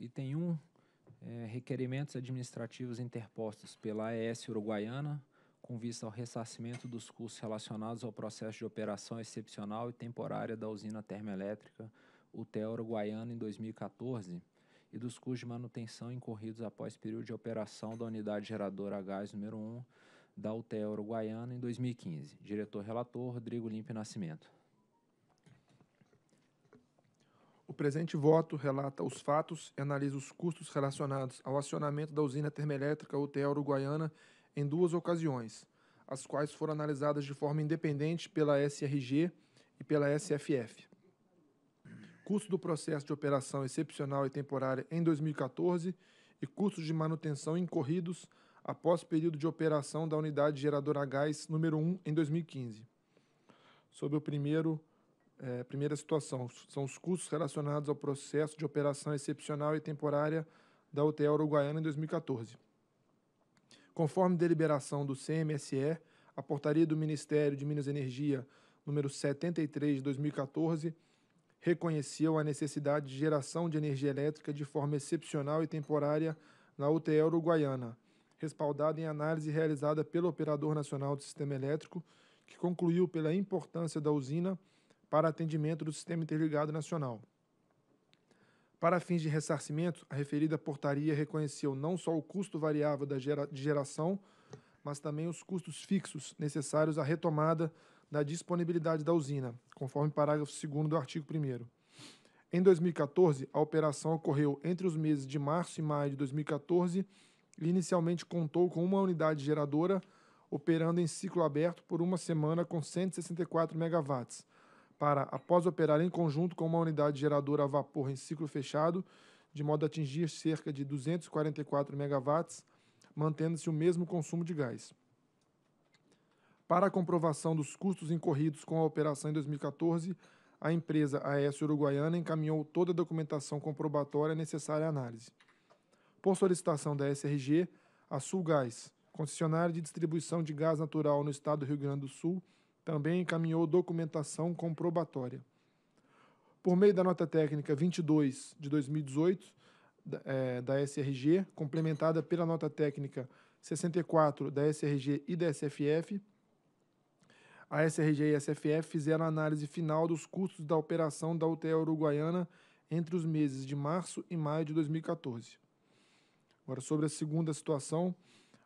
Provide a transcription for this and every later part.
Item 1, é, requerimentos administrativos interpostos pela AES Uruguaiana com vista ao ressarcimento dos custos relacionados ao processo de operação excepcional e temporária da usina termoelétrica UTEL Uruguaiana em 2014 e dos custos de manutenção incorridos após período de operação da unidade geradora a gás número 1 da UTEL Uruguaiana em 2015. Diretor-relator Rodrigo Limpe Nascimento. presente voto relata os fatos e analisa os custos relacionados ao acionamento da usina termoelétrica UTE Uruguaiana em duas ocasiões, as quais foram analisadas de forma independente pela SRG e pela SFF. Custo do processo de operação excepcional e temporária em 2014 e custos de manutenção incorridos após período de operação da unidade geradora a gás número 1 em 2015. Sobre o primeiro, é, primeira situação, são os custos relacionados ao processo de operação excepcional e temporária da UTE Uruguaiana em 2014. Conforme deliberação do CMSE, a portaria do Ministério de Minas e Energia número 73 de 2014 reconheceu a necessidade de geração de energia elétrica de forma excepcional e temporária na UTE Uruguaiana, respaldada em análise realizada pelo Operador Nacional do Sistema Elétrico, que concluiu pela importância da usina para atendimento do Sistema Interligado Nacional. Para fins de ressarcimento, a referida portaria reconheceu não só o custo variável da de geração, mas também os custos fixos necessários à retomada da disponibilidade da usina, conforme parágrafo 2 do artigo 1. Em 2014, a operação ocorreu entre os meses de março e maio de 2014 e inicialmente contou com uma unidade geradora operando em ciclo aberto por uma semana com 164 megawatts para, após operar em conjunto com uma unidade geradora a vapor em ciclo fechado, de modo a atingir cerca de 244 megawatts, mantendo-se o mesmo consumo de gás. Para a comprovação dos custos incorridos com a operação em 2014, a empresa AES Uruguaiana encaminhou toda a documentação comprobatória necessária à análise. Por solicitação da SRG, a Sulgás, concessionária de distribuição de gás natural no estado do Rio Grande do Sul, também encaminhou documentação comprobatória. Por meio da nota técnica 22 de 2018 é, da SRG, complementada pela nota técnica 64 da SRG e da SFF, a SRG e a SFF fizeram a análise final dos custos da operação da UTE uruguaiana entre os meses de março e maio de 2014. Agora, sobre a segunda situação,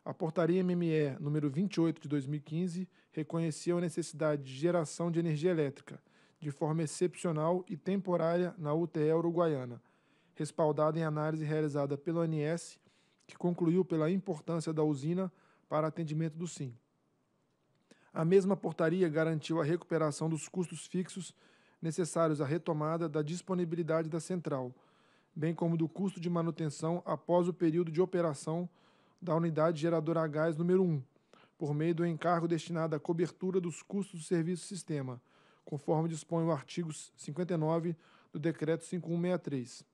a portaria MME número 28 de 2015 reconheceu a necessidade de geração de energia elétrica, de forma excepcional e temporária na UTE uruguaiana, respaldada em análise realizada pelo ANS, que concluiu pela importância da usina para atendimento do SIM. A mesma portaria garantiu a recuperação dos custos fixos necessários à retomada da disponibilidade da central, bem como do custo de manutenção após o período de operação da unidade geradora a gás número 1, por meio do encargo destinado à cobertura dos custos do serviço sistema, conforme dispõe o artigo 59 do Decreto 5163.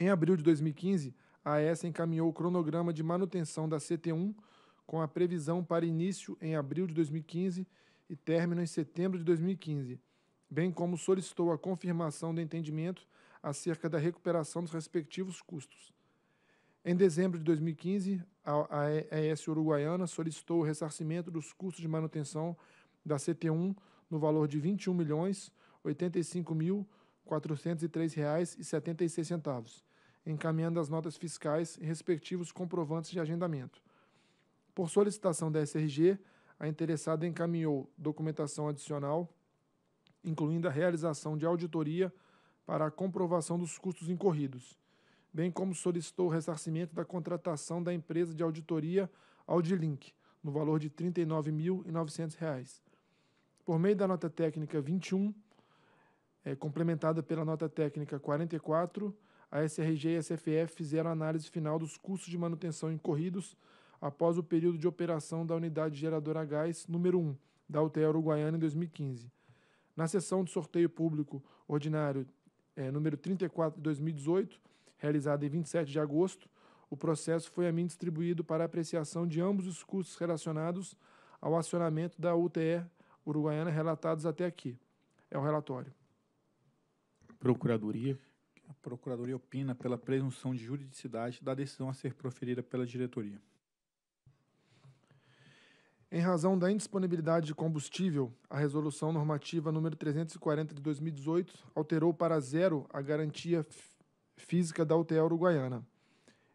Em abril de 2015, a AES encaminhou o cronograma de manutenção da CT1, com a previsão para início em abril de 2015 e término em setembro de 2015, bem como solicitou a confirmação do entendimento acerca da recuperação dos respectivos custos. Em dezembro de 2015, a AES Uruguaiana solicitou o ressarcimento dos custos de manutenção da CT1 no valor de R$ 21 milhões encaminhando as notas fiscais e respectivos comprovantes de agendamento. Por solicitação da SRG, a interessada encaminhou documentação adicional, incluindo a realização de auditoria para a comprovação dos custos incorridos bem como solicitou o ressarcimento da contratação da empresa de auditoria Audilink, no valor de R$ 39.900. Por meio da nota técnica 21, é, complementada pela nota técnica 44, a SRG e a SFF fizeram análise final dos custos de manutenção incorridos após o período de operação da unidade geradora a gás número 1 da UTE Uruguaiana em 2015. Na sessão de sorteio público ordinário é, número 34 de 2018, realizada em 27 de agosto, o processo foi a mim distribuído para apreciação de ambos os custos relacionados ao acionamento da UTE uruguaiana relatados até aqui. É o relatório. Procuradoria. A Procuradoria opina pela presunção de juridicidade da decisão a ser proferida pela diretoria. Em razão da indisponibilidade de combustível, a resolução normativa número 340 de 2018 alterou para zero a garantia física da UTE uruguaiana.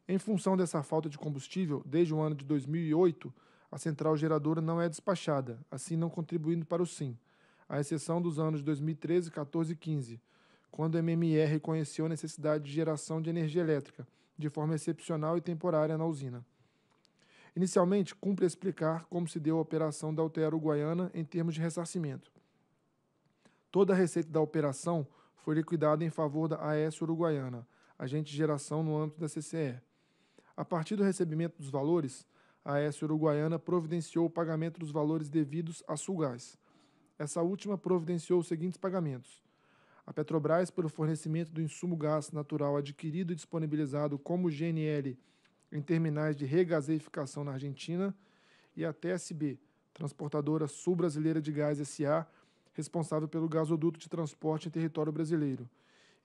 Em função dessa falta de combustível, desde o ano de 2008, a central geradora não é despachada, assim não contribuindo para o SIM, à exceção dos anos 2013, 14 e 15, quando o MMR reconheceu a necessidade de geração de energia elétrica, de forma excepcional e temporária na usina. Inicialmente, cumpre explicar como se deu a operação da UTE uruguaiana em termos de ressarcimento. Toda a receita da operação foi liquidada em favor da AES uruguaiana, agente de geração no âmbito da CCE. A partir do recebimento dos valores, a AES Uruguaiana providenciou o pagamento dos valores devidos a Sulgás. Essa última providenciou os seguintes pagamentos. A Petrobras, pelo fornecimento do insumo gás natural adquirido e disponibilizado como GNL em terminais de regaseificação na Argentina, e a TSB, Transportadora Sul-Brasileira de Gás SA, responsável pelo gasoduto de transporte em território brasileiro,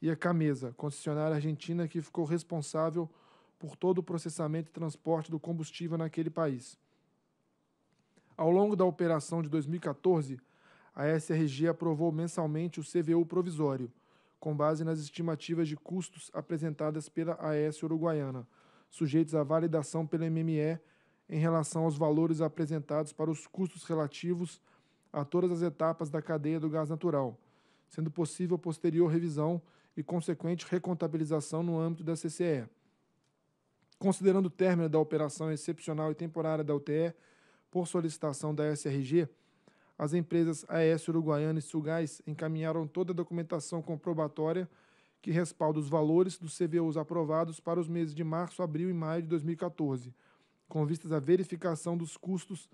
e a Camesa, concessionária argentina que ficou responsável por todo o processamento e transporte do combustível naquele país. Ao longo da operação de 2014, a SRG aprovou mensalmente o CVU provisório, com base nas estimativas de custos apresentadas pela AES Uruguaiana, sujeitos à validação pela MME em relação aos valores apresentados para os custos relativos a todas as etapas da cadeia do gás natural, sendo possível posterior revisão e consequente recontabilização no âmbito da CCE. Considerando o término da operação excepcional e temporária da UTE por solicitação da SRG, as empresas AES Uruguaiana e Sulgás encaminharam toda a documentação comprobatória que respalda os valores dos CVUs aprovados para os meses de março, abril e maio de 2014, com vistas à verificação dos custos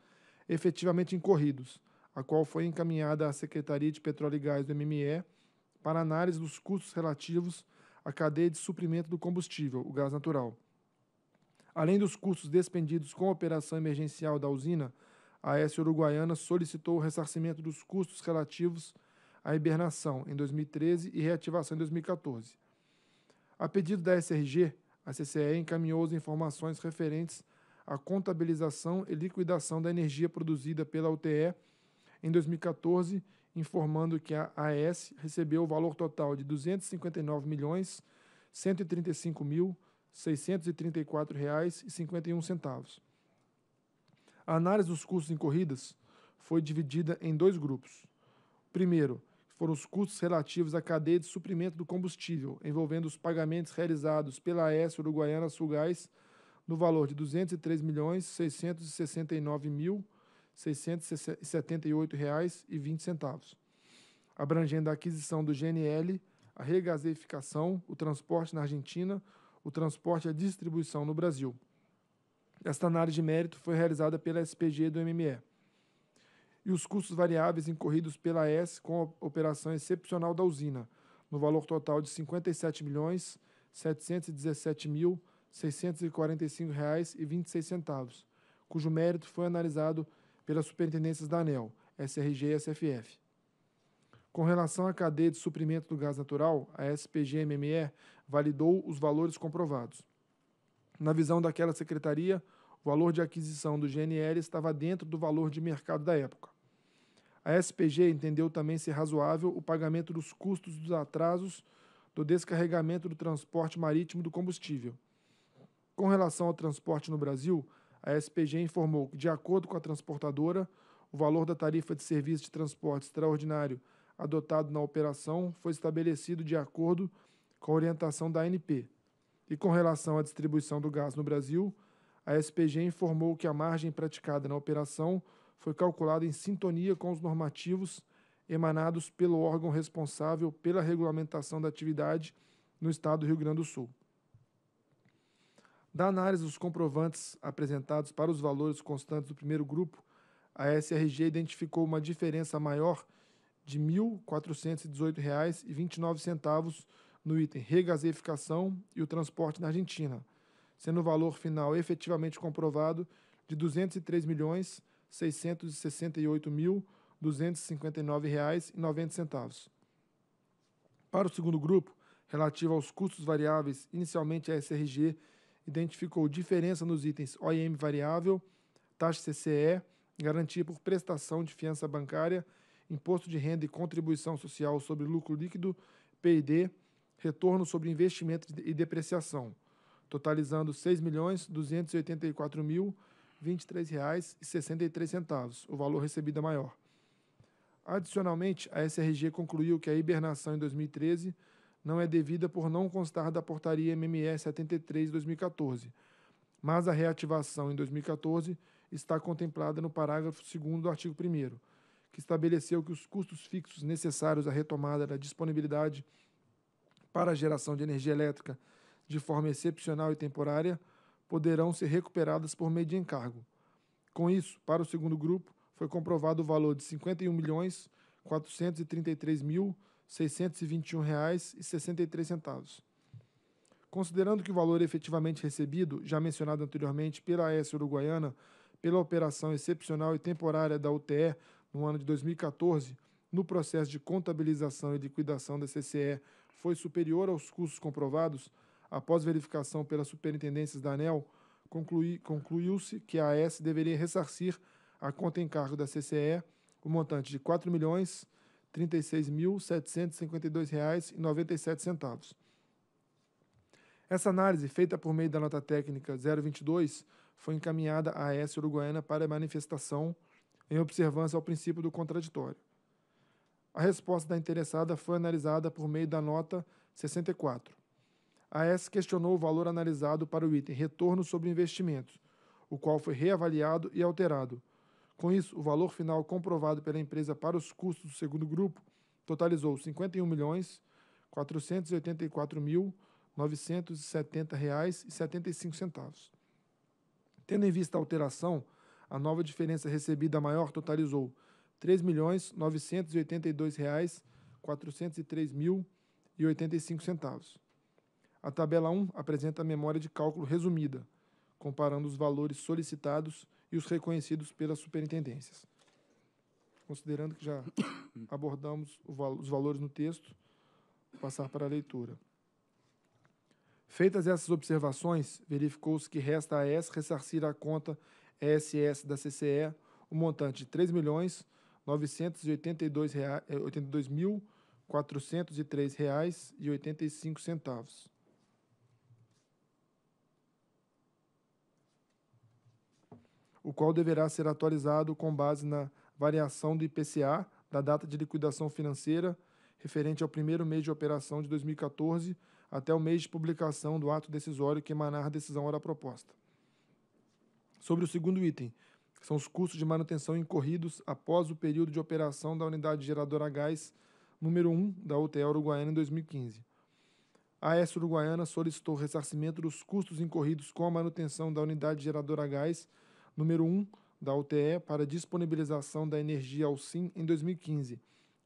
efetivamente incorridos, a qual foi encaminhada à Secretaria de Petróleo e Gás do MME para análise dos custos relativos à cadeia de suprimento do combustível, o gás natural. Além dos custos despendidos com a operação emergencial da usina, a AES Uruguaiana solicitou o ressarcimento dos custos relativos à hibernação em 2013 e reativação em 2014. A pedido da SRG, a CCE encaminhou as informações referentes à contabilização e liquidação da energia produzida pela UTE em 2014 informando que a AES recebeu o valor total de R$ 259.135.634,51. milhões mil A análise dos custos incorridos foi dividida em dois grupos. Primeiro, foram os custos relativos à cadeia de suprimento do combustível, envolvendo os pagamentos realizados pela AES Uruguaiana Sulgás no valor de R$ 203.669.000 678,20, reais, abrangendo a aquisição do GNL, a regasificação, o transporte na Argentina, o transporte e a distribuição no Brasil. Esta análise de mérito foi realizada pela SPG do MME. E os custos variáveis incorridos pela S com a operação excepcional da usina, no valor total de R$ 57.717.645,26, cujo mérito foi analisado pelas superintendências da ANEL, SRG e SFF. Com relação à cadeia de suprimento do gás natural, a SPG-MME validou os valores comprovados. Na visão daquela secretaria, o valor de aquisição do GNL estava dentro do valor de mercado da época. A SPG entendeu também ser razoável o pagamento dos custos dos atrasos do descarregamento do transporte marítimo do combustível. Com relação ao transporte no Brasil, a SPG informou que, de acordo com a transportadora, o valor da tarifa de serviço de transporte extraordinário adotado na operação foi estabelecido de acordo com a orientação da ANP. E com relação à distribuição do gás no Brasil, a SPG informou que a margem praticada na operação foi calculada em sintonia com os normativos emanados pelo órgão responsável pela regulamentação da atividade no estado do Rio Grande do Sul. Da análise dos comprovantes apresentados para os valores constantes do primeiro grupo, a SRG identificou uma diferença maior de R$ 1.418,29 no item regasificação e o transporte na Argentina, sendo o valor final efetivamente comprovado de R$ 203.668.259,90. Para o segundo grupo, relativo aos custos variáveis, inicialmente a SRG identificou diferença nos itens OIM variável, taxa CCE, garantia por prestação de fiança bancária, imposto de renda e contribuição social sobre lucro líquido, PID, retorno sobre investimento e depreciação, totalizando R$ 6.284.023,63, o valor recebido é maior. Adicionalmente, a SRG concluiu que a hibernação em 2013 não é devida por não constar da portaria MME 73 de 2014, mas a reativação em 2014 está contemplada no parágrafo 2 do artigo 1 que estabeleceu que os custos fixos necessários à retomada da disponibilidade para a geração de energia elétrica de forma excepcional e temporária poderão ser recuperadas por meio de encargo. Com isso, para o segundo grupo, foi comprovado o valor de R$ 51.433.000. 433 mil R$ 621,63. Considerando que o valor efetivamente recebido, já mencionado anteriormente pela AES Uruguaiana, pela operação excepcional e temporária da UTE no ano de 2014, no processo de contabilização e liquidação da CCE foi superior aos custos comprovados, após verificação pelas superintendências da ANEL, concluiu-se que a AES deveria ressarcir a conta em cargo da CCE o montante de R$ 4 milhões R$ 36.752,97. Essa análise, feita por meio da nota técnica 022, foi encaminhada à AES Uruguaiana para manifestação em observância ao princípio do contraditório. A resposta da interessada foi analisada por meio da nota 64. A AES questionou o valor analisado para o item retorno sobre investimentos, o qual foi reavaliado e alterado, com isso, o valor final comprovado pela empresa para os custos do segundo grupo totalizou R$ 51.484.970,75. Tendo em vista a alteração, a nova diferença recebida maior totalizou R$ 3.982.403.085. A tabela 1 apresenta a memória de cálculo resumida, comparando os valores solicitados e e os reconhecidos pelas superintendências. Considerando que já abordamos os valores no texto, vou passar para a leitura. Feitas essas observações, verificou-se que resta a S ressarcir à conta ESS da CCE o um montante de R$ 3.982.403,85. o qual deverá ser atualizado com base na variação do IPCA da data de liquidação financeira referente ao primeiro mês de operação de 2014 até o mês de publicação do ato decisório que emanar a decisão ora proposta. Sobre o segundo item, que são os custos de manutenção incorridos após o período de operação da unidade geradora a gás número 1 da UTE Uruguaiana em 2015. A AES Uruguaiana solicitou ressarcimento dos custos incorridos com a manutenção da unidade geradora a gás número 1 da UTE para disponibilização da energia ao SIM em 2015,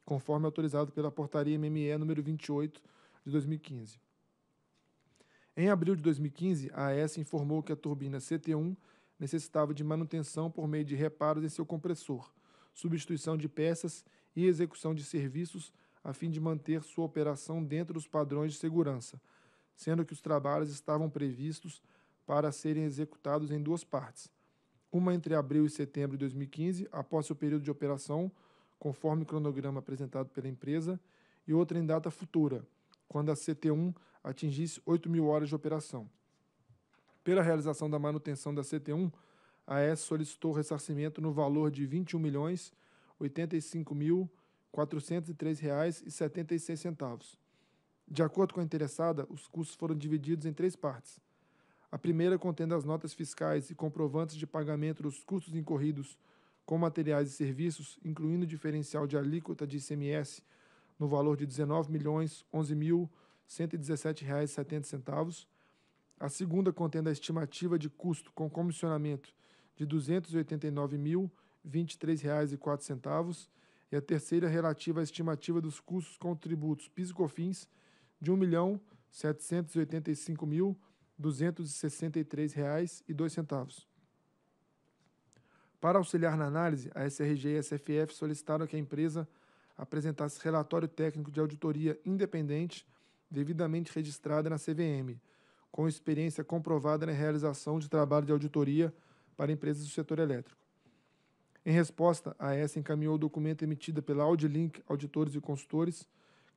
conforme autorizado pela portaria MME número 28 de 2015. Em abril de 2015, a AES informou que a turbina CT1 necessitava de manutenção por meio de reparos em seu compressor, substituição de peças e execução de serviços a fim de manter sua operação dentro dos padrões de segurança, sendo que os trabalhos estavam previstos para serem executados em duas partes, uma entre abril e setembro de 2015, após seu período de operação, conforme o cronograma apresentado pela empresa, e outra em data futura, quando a CT1 atingisse 8 mil horas de operação. Pela realização da manutenção da CT1, a AES solicitou ressarcimento no valor de R$ 21.085.403,76. De acordo com a interessada, os custos foram divididos em três partes. A primeira contendo as notas fiscais e comprovantes de pagamento dos custos incorridos com materiais e serviços, incluindo o diferencial de alíquota de ICMS no valor de R$ 19.011.117,70. A segunda contendo a estimativa de custo com comissionamento de R$ 289.023,04 e a terceira relativa à estimativa dos custos com tributos PIS e COFINS de R$ 1.785.000 R$ 263,02. Para auxiliar na análise, a SRG e a SFF solicitaram que a empresa apresentasse relatório técnico de auditoria independente devidamente registrada na CVM, com experiência comprovada na realização de trabalho de auditoria para empresas do setor elétrico. Em resposta, a ESA encaminhou o documento emitido pela Audilink Auditores e Consultores,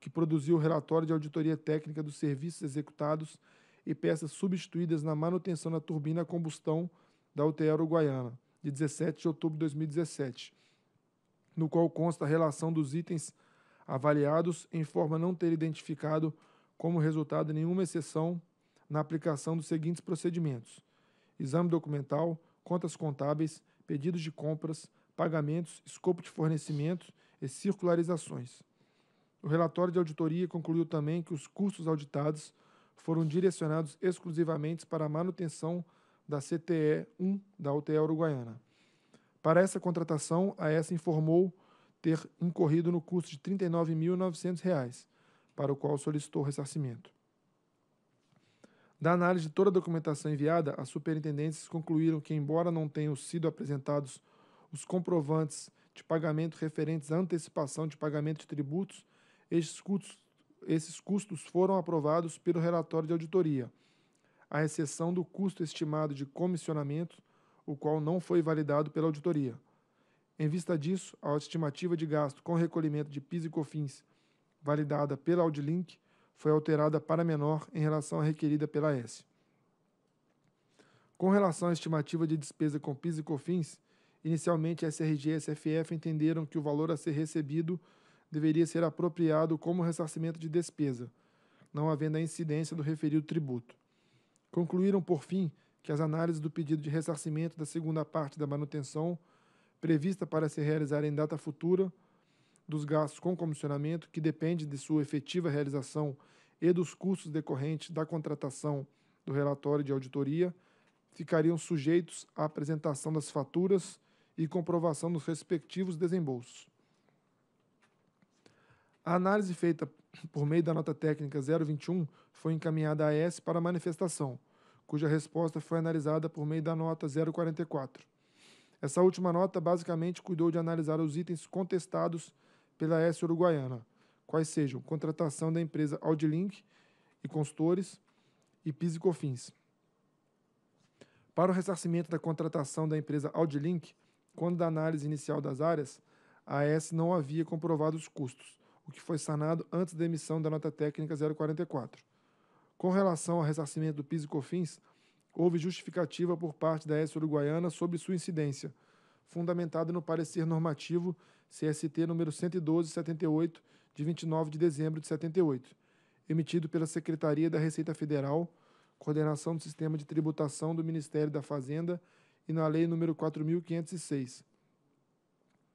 que produziu o relatório de auditoria técnica dos serviços executados e peças substituídas na manutenção da turbina a combustão da UTE Uruguaiana, de 17 de outubro de 2017, no qual consta a relação dos itens avaliados em forma não ter identificado como resultado nenhuma exceção na aplicação dos seguintes procedimentos: exame documental, contas contábeis, pedidos de compras, pagamentos, escopo de fornecimentos e circularizações. O relatório de auditoria concluiu também que os custos auditados foram direcionados exclusivamente para a manutenção da CTE 1 da UTE Uruguaiana. Para essa contratação, a ESA informou ter incorrido no custo de R$ 39.900, para o qual solicitou ressarcimento. Da análise de toda a documentação enviada, as superintendentes concluíram que, embora não tenham sido apresentados os comprovantes de pagamento referentes à antecipação de pagamento de tributos, estes custos esses custos foram aprovados pelo relatório de auditoria, à exceção do custo estimado de comissionamento, o qual não foi validado pela auditoria. Em vista disso, a estimativa de gasto com recolhimento de PIS e COFINS, validada pela Audilink, foi alterada para menor em relação à requerida pela S. Com relação à estimativa de despesa com PIS e COFINS, inicialmente a SRG e a SFF entenderam que o valor a ser recebido deveria ser apropriado como ressarcimento de despesa, não havendo a incidência do referido tributo. Concluíram, por fim, que as análises do pedido de ressarcimento da segunda parte da manutenção, prevista para se realizar em data futura, dos gastos com comissionamento, que depende de sua efetiva realização e dos custos decorrentes da contratação do relatório de auditoria, ficariam sujeitos à apresentação das faturas e comprovação dos respectivos desembolsos. A análise feita por meio da nota técnica 021 foi encaminhada à S para manifestação, cuja resposta foi analisada por meio da nota 044. Essa última nota basicamente cuidou de analisar os itens contestados pela S uruguaiana, quais sejam contratação da empresa Audilink e consultores e PIS e COFINS. Para o ressarcimento da contratação da empresa Audilink, quando da análise inicial das áreas, a S não havia comprovado os custos o que foi sanado antes da emissão da nota técnica 044. Com relação ao ressarcimento do PIS e COFINS, houve justificativa por parte da S Uruguaiana sobre sua incidência, fundamentada no parecer normativo CST número 11278 de 29 de dezembro de 78, emitido pela Secretaria da Receita Federal, Coordenação do Sistema de Tributação do Ministério da Fazenda e na Lei número 4506.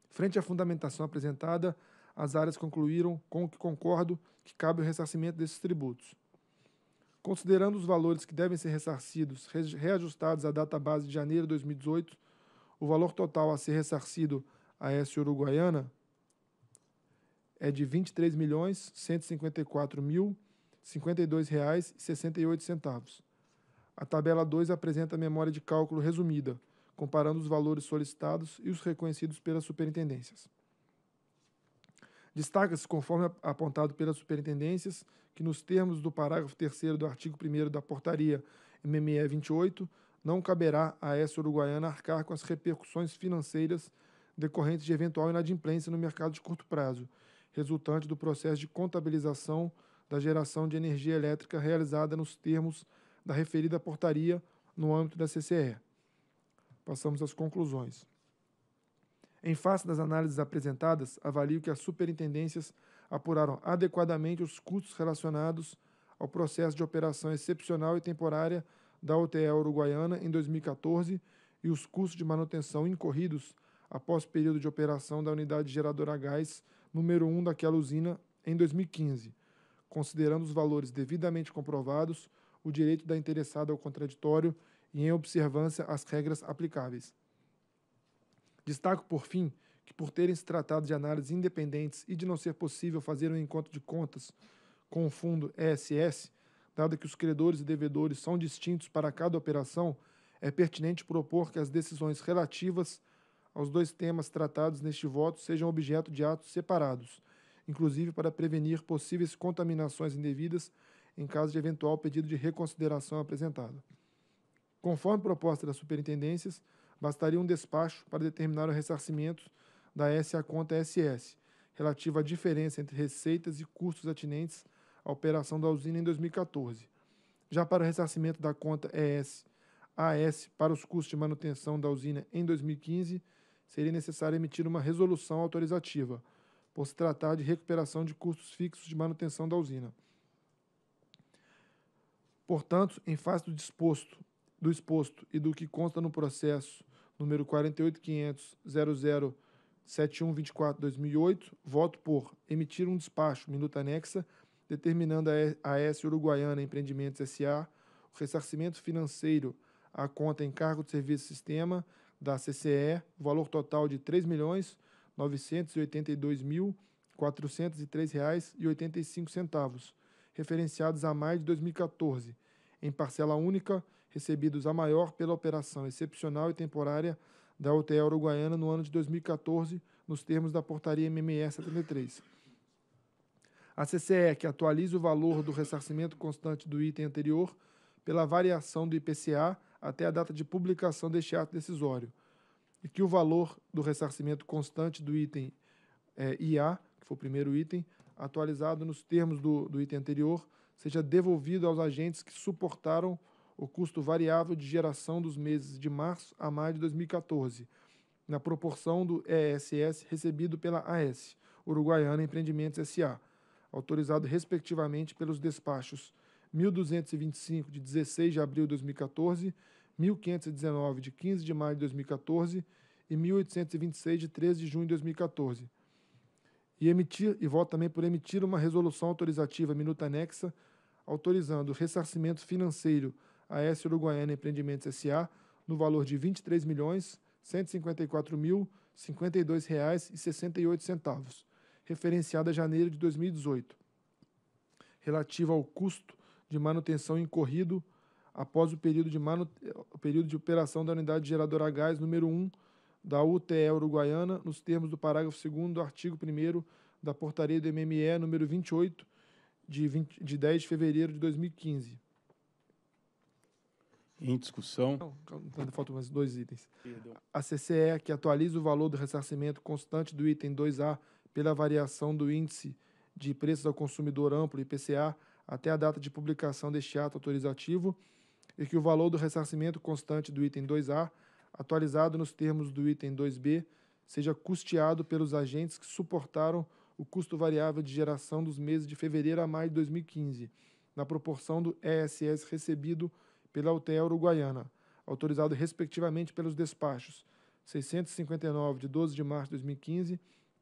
Frente à fundamentação apresentada, as áreas concluíram com o que concordo que cabe o ressarcimento desses tributos. Considerando os valores que devem ser ressarcidos, reajustados à data base de janeiro de 2018, o valor total a ser ressarcido à S Uruguaiana é de R$ 23.154.052,68. A tabela 2 apresenta a memória de cálculo resumida, comparando os valores solicitados e os reconhecidos pelas superintendências. Destaca-se, conforme apontado pelas superintendências, que nos termos do parágrafo 3 do artigo 1 da portaria MME 28, não caberá à S uruguaiana arcar com as repercussões financeiras decorrentes de eventual inadimplência no mercado de curto prazo, resultante do processo de contabilização da geração de energia elétrica realizada nos termos da referida portaria no âmbito da CCE. Passamos às conclusões. Em face das análises apresentadas, avalio que as superintendências apuraram adequadamente os custos relacionados ao processo de operação excepcional e temporária da UTE uruguaiana em 2014 e os custos de manutenção incorridos após o período de operação da unidade geradora a gás número 1 daquela usina em 2015, considerando os valores devidamente comprovados, o direito da interessada ao contraditório e em observância às regras aplicáveis. Destaco, por fim, que por terem se tratado de análises independentes e de não ser possível fazer um encontro de contas com o fundo ESS, dado que os credores e devedores são distintos para cada operação, é pertinente propor que as decisões relativas aos dois temas tratados neste voto sejam objeto de atos separados, inclusive para prevenir possíveis contaminações indevidas em caso de eventual pedido de reconsideração apresentado. Conforme proposta das superintendências, bastaria um despacho para determinar o ressarcimento da S conta SS, relativa à diferença entre receitas e custos atinentes à operação da usina em 2014. Já para o ressarcimento da conta ES AS para os custos de manutenção da usina em 2015, seria necessário emitir uma resolução autorizativa, por se tratar de recuperação de custos fixos de manutenção da usina. Portanto, em face do disposto, do exposto e do que consta no processo número 48500 2008 voto por emitir um despacho, minuta anexa, determinando a AS Uruguaiana Empreendimentos S.A. o ressarcimento financeiro à conta em cargo de serviço sistema da CCE, valor total de R$ 3.982.403,85, referenciados a mais de 2014, em parcela única, recebidos a maior pela operação excepcional e temporária da UTE Uruguaiana no ano de 2014, nos termos da portaria MMS 73. A CCE, que atualiza o valor do ressarcimento constante do item anterior pela variação do IPCA até a data de publicação deste ato decisório, e que o valor do ressarcimento constante do item é, IA, que foi o primeiro item, atualizado nos termos do, do item anterior, seja devolvido aos agentes que suportaram o custo variável de geração dos meses de março a maio de 2014, na proporção do ESS recebido pela AS, Uruguaiana Empreendimentos S.A., autorizado respectivamente pelos despachos 1225 de 16 de abril de 2014, 1519 de 15 de maio de 2014 e 1826 de 13 de junho de 2014. E emitir e voto também por emitir uma resolução autorizativa minuta anexa autorizando o ressarcimento financeiro a S Uruguaiana Empreendimentos S.A., no valor de R$ 23.154.052,68, referenciada a janeiro de 2018, relativa ao custo de manutenção incorrido após o período de, manu... o período de operação da unidade geradora a gás número 1 da UTE uruguaiana, nos termos do parágrafo 2 do artigo 1 da portaria do MME número 28 de, 20... de 10 de fevereiro de 2015. Em discussão. Não, então, ainda faltam mais dois itens. A CCE, que atualiza o valor do ressarcimento constante do item 2A pela variação do índice de preços ao consumidor amplo, IPCA, até a data de publicação deste ato autorizativo, e que o valor do ressarcimento constante do item 2A, atualizado nos termos do item 2B, seja custeado pelos agentes que suportaram o custo variável de geração dos meses de fevereiro a maio de 2015, na proporção do ESS recebido pela UTE uruguaiana, autorizado respectivamente pelos despachos 659 de 12 de março de 2015,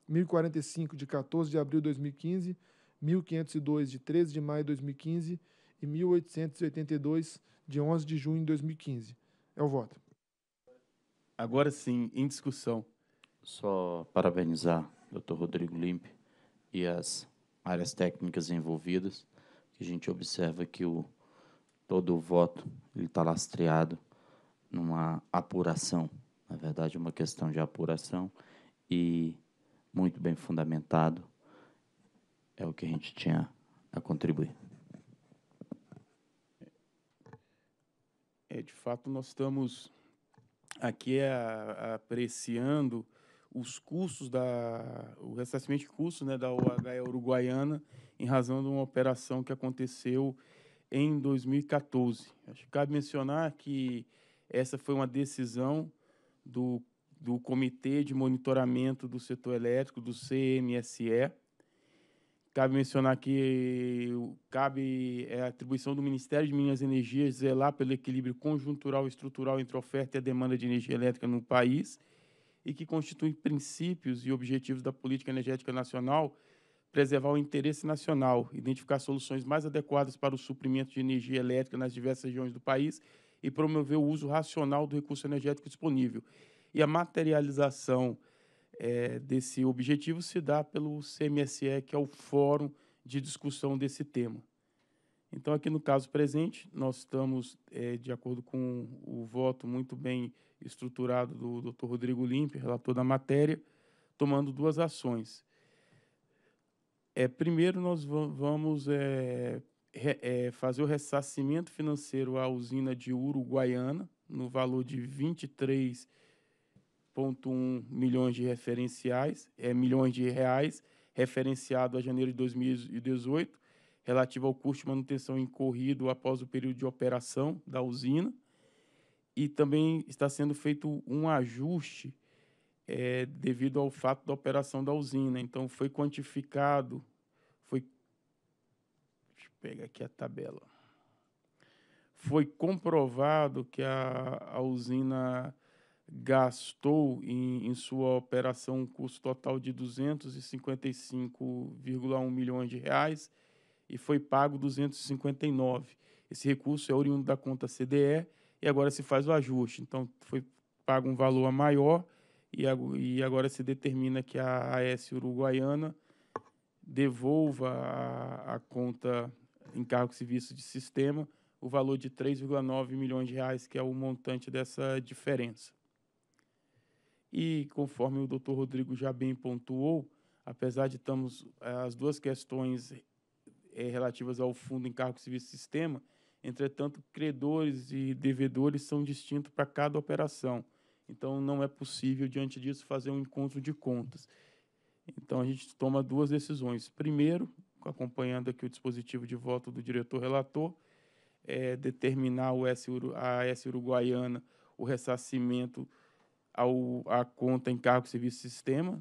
1045 de 14 de abril de 2015, 1502 de 13 de maio de 2015 e 1882 de 11 de junho de 2015. É o voto. Agora sim, em discussão. Só parabenizar o Dr. Rodrigo Limpe e as áreas técnicas envolvidas, que a gente observa que o todo o voto ele está lastreado numa apuração, na verdade, uma questão de apuração e muito bem fundamentado é o que a gente tinha a contribuir. É, de fato, nós estamos aqui a, é, a apreciando os custos da o ressarcimento de custos né, da UH uruguaiana em razão de uma operação que aconteceu em 2014. Acho que cabe mencionar que essa foi uma decisão do, do Comitê de Monitoramento do Setor Elétrico, do CMSE. Cabe mencionar que cabe é a atribuição do Ministério de Minas e Energia zelar pelo equilíbrio conjuntural e estrutural entre a oferta e a demanda de energia elétrica no país e que constitui princípios e objetivos da política energética nacional preservar o interesse nacional, identificar soluções mais adequadas para o suprimento de energia elétrica nas diversas regiões do país e promover o uso racional do recurso energético disponível. E a materialização é, desse objetivo se dá pelo CMSE, que é o fórum de discussão desse tema. Então, aqui no caso presente, nós estamos, é, de acordo com o voto muito bem estruturado do Dr. Rodrigo Limpe, relator da matéria, tomando duas ações. É, primeiro, nós vamos é, é, fazer o ressarcimento financeiro à usina de Uruguaiana, no valor de 23,1 milhões de referenciais, é, milhões de reais, referenciado a janeiro de 2018, relativo ao custo de manutenção incorrido após o período de operação da usina. E também está sendo feito um ajuste é, devido ao fato da operação da usina. Então, foi quantificado, foi. Deixa eu pegar aqui a tabela. Foi comprovado que a, a usina gastou em, em, sua operação um custo total de 255,1 milhões de reais e foi pago 259. Esse recurso é oriundo da conta CDE e agora se faz o ajuste. Então, foi pago um valor maior e, agora se determina que a AS Uruguaiana devolva a, a conta em cargo serviço de sistema o valor de 3,9 milhões de reais, que é o montante dessa diferença. E, conforme o doutor Rodrigo já bem pontuou, apesar de estamos eh, as duas questões é, relativas ao fundo em cargo e serviço sistema, entretanto, credores e devedores são distintos para cada operação. Então, não é possível, diante disso, fazer um encontro de contas. Então, a gente toma duas decisões. Primeiro, acompanhando aqui o dispositivo de voto do diretor-relator, é determinar S, a S uruguaiana o ressarcimento ao, à conta em encargo serviço sistema,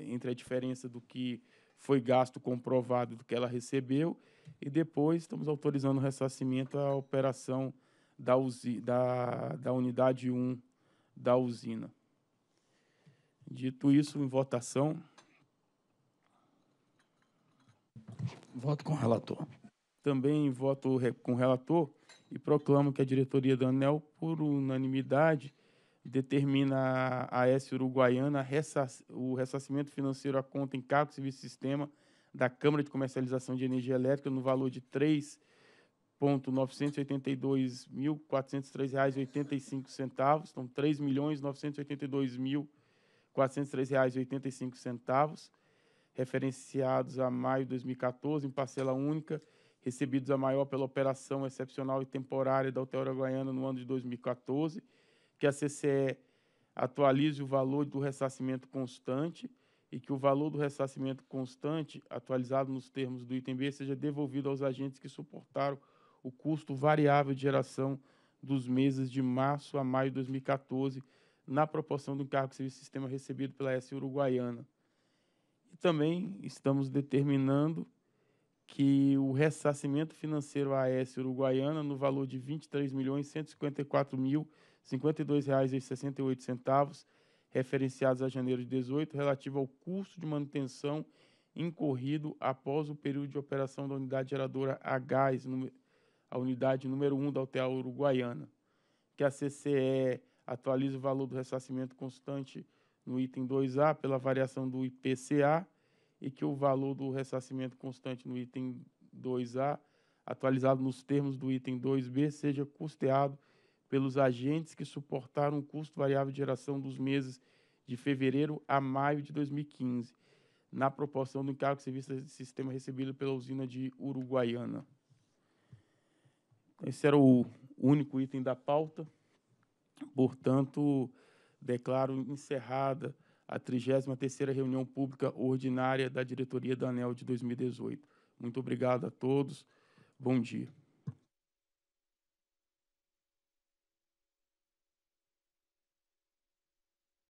entre a diferença do que foi gasto comprovado do que ela recebeu, e depois estamos autorizando o ressarcimento à operação da, UZI, da, da unidade 1 da usina. Dito isso, em votação. Voto com o relator. Também voto com o relator e proclamo que a diretoria da ANEL, por unanimidade, determina a S Uruguaiana o ressarcimento financeiro à conta em cargo serviço sistema da Câmara de Comercialização de Energia Elétrica no valor de 3 milhões ponto 982.403 reais centavos, então 3 milhões 982.403 reais centavos, referenciados a maio de 2014 em parcela única, recebidos a maior pela operação excepcional e temporária da Alteora Goiana no ano de 2014, que a CCE atualize o valor do ressarcimento constante e que o valor do ressarcimento constante, atualizado nos termos do item B, seja devolvido aos agentes que suportaram o custo variável de geração dos meses de março a maio de 2014, na proporção do encargo de serviço sistema recebido pela S Uruguaiana. E também estamos determinando que o ressarcimento financeiro à S Uruguaiana, no valor de R$ 23.154.052,68, referenciados a janeiro de 18, relativo ao custo de manutenção incorrido após o período de operação da unidade geradora a gás, número a unidade número 1 um da UTA Uruguaiana, que é a CCE atualiza o valor do ressarcimento constante no item 2A pela variação do IPCA e que o valor do ressarcimento constante no item 2A, atualizado nos termos do item 2B, seja custeado pelos agentes que suportaram o custo variável de geração dos meses de fevereiro a maio de 2015, na proporção do encargo de serviço de sistema recebido pela usina de Uruguaiana. Esse era o único item da pauta. Portanto, declaro encerrada a 33ª reunião pública ordinária da diretoria da ANEL de 2018. Muito obrigado a todos. Bom dia.